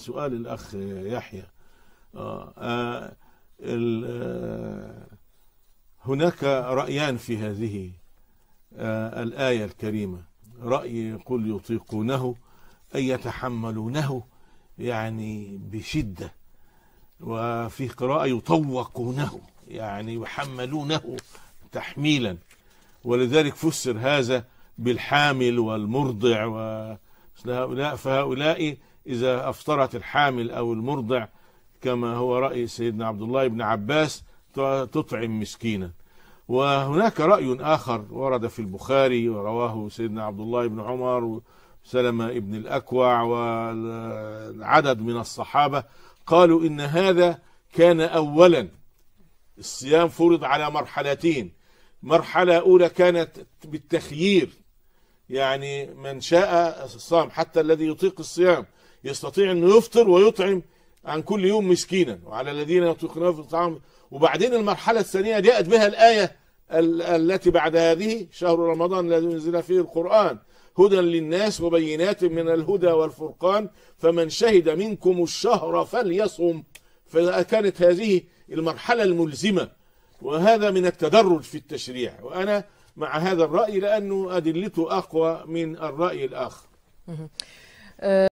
سؤال الأخ يحيى آه،, آه،, آه هناك رأيان في هذه آه الآية الكريمة رأي قل يطيقونه أي يتحملونه يعني بشدة وفي قراءة يطوقونه يعني يحملونه تحميلا ولذلك فسر هذا بالحامل والمرضع و فهؤلاء إذا أفطرت الحامل أو المرضع كما هو رأي سيدنا عبد الله بن عباس تطعم مسكينا وهناك رأي آخر ورد في البخاري ورواه سيدنا عبد الله بن عمر وسلمة ابن الأكوع وعدد من الصحابة قالوا إن هذا كان أولا الصيام فرض على مرحلتين مرحلة أولى كانت بالتخيير يعني من شاء الصام حتى الذي يطيق الصيام يستطيع انه يفطر ويطعم عن كل يوم مسكينا وعلى الذين يطيقون الطعام وبعدين المرحلة الثانية جاءت بها الآية التي بعد هذه شهر رمضان الذي انزل فيه القرآن هدى للناس وبينات من الهدى والفرقان فمن شهد منكم الشهر فليصم فكانت هذه المرحلة الملزمة وهذا من التدرج في التشريع وأنا مع هذا الرأي لأنه أدلته أقوى من الرأي الآخر